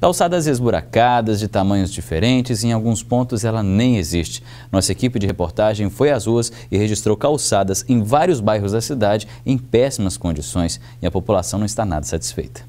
Calçadas esburacadas, de tamanhos diferentes, em alguns pontos ela nem existe. Nossa equipe de reportagem foi às ruas e registrou calçadas em vários bairros da cidade em péssimas condições e a população não está nada satisfeita.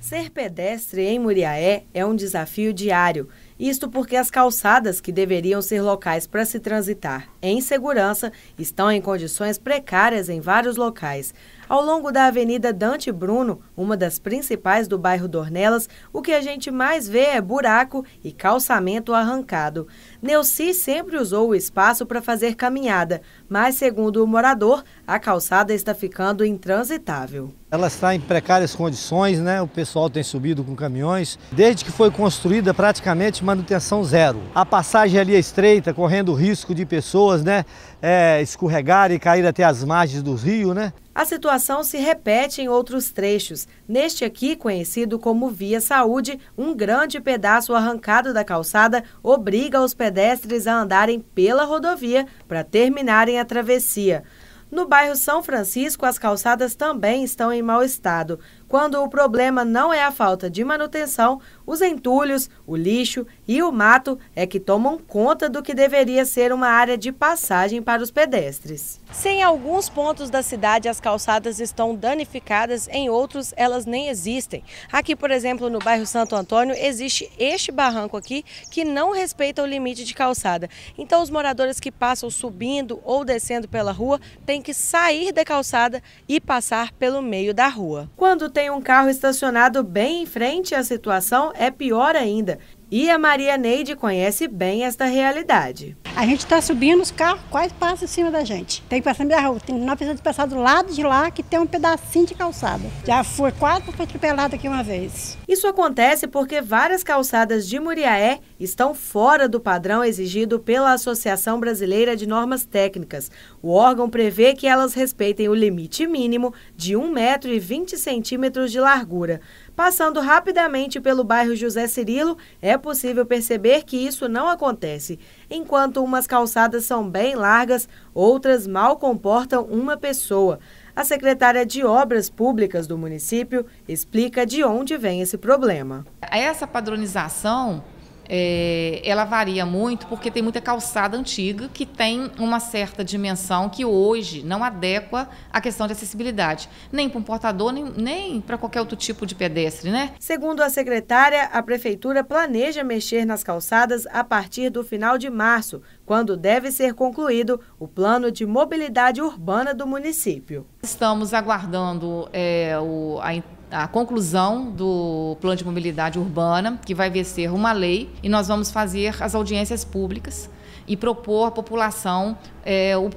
Ser pedestre em Muriaé é um desafio diário. Isto porque as calçadas, que deveriam ser locais para se transitar em segurança, estão em condições precárias em vários locais. Ao longo da Avenida Dante Bruno, uma das principais do bairro Dornelas, o que a gente mais vê é buraco e calçamento arrancado. Neuci sempre usou o espaço para fazer caminhada, mas, segundo o morador, a calçada está ficando intransitável. Ela está em precárias condições, né? o pessoal tem subido com caminhões. Desde que foi construída, praticamente manutenção zero. A passagem ali é estreita, correndo risco de pessoas né? É, escorregar e cair até as margens do rio. Né? A situação se repete em outros trechos. Neste aqui, conhecido como Via Saúde, um grande pedaço arrancado da calçada obriga os pedestres a andarem pela rodovia para terminarem a travessia. No bairro São Francisco, as calçadas também estão em mau estado quando o problema não é a falta de manutenção, os entulhos, o lixo e o mato é que tomam conta do que deveria ser uma área de passagem para os pedestres. Se em alguns pontos da cidade as calçadas estão danificadas, em outros elas nem existem. Aqui, por exemplo, no bairro Santo Antônio, existe este barranco aqui que não respeita o limite de calçada. Então os moradores que passam subindo ou descendo pela rua têm que sair da calçada e passar pelo meio da rua. Quando tem tem um carro estacionado bem em frente, a situação é pior ainda. E a Maria Neide conhece bem esta realidade. A gente está subindo, os carros quase passam em cima da gente. Tem que passar da rua. Tem, nós precisamos passar do lado de lá, que tem um pedacinho de calçada. Já foi quase foi atropelado aqui uma vez. Isso acontece porque várias calçadas de Muriaé estão fora do padrão exigido pela Associação Brasileira de Normas Técnicas. O órgão prevê que elas respeitem o limite mínimo de 1,20m de largura. Passando rapidamente pelo bairro José Cirilo, é possível perceber que isso não acontece. Enquanto umas calçadas são bem largas, outras mal comportam uma pessoa. A secretária de Obras Públicas do município explica de onde vem esse problema. Essa padronização é, ela varia muito porque tem muita calçada antiga que tem uma certa dimensão que hoje não adequa à questão de acessibilidade, nem para um portador, nem, nem para qualquer outro tipo de pedestre, né? Segundo a secretária, a prefeitura planeja mexer nas calçadas a partir do final de março, quando deve ser concluído o plano de mobilidade urbana do município. Estamos aguardando é, o, a a conclusão do plano de mobilidade urbana, que vai vencer uma lei, e nós vamos fazer as audiências públicas e propor à população é, um,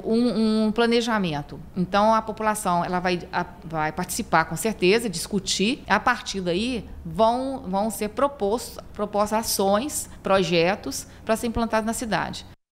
um, planejamento. Então a população ela vai, a, vai participar com certeza, discutir. A partir daí vão, vão ser propostos, propostas ações, projetos para ser implantados na cidade.